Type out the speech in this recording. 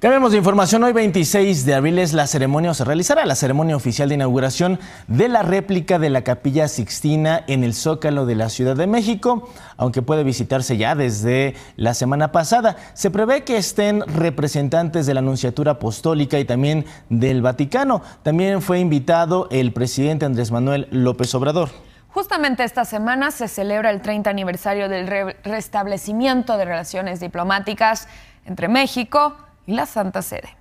Cambiamos de información. Hoy 26 de abril es la ceremonia, o se realizará la ceremonia oficial de inauguración de la réplica de la Capilla Sixtina en el Zócalo de la Ciudad de México, aunque puede visitarse ya desde la semana pasada. Se prevé que estén representantes de la Anunciatura Apostólica y también del Vaticano. También fue invitado el presidente Andrés Manuel López Obrador. Justamente esta semana se celebra el 30 aniversario del restablecimiento de relaciones diplomáticas entre México, y la Santa Sede.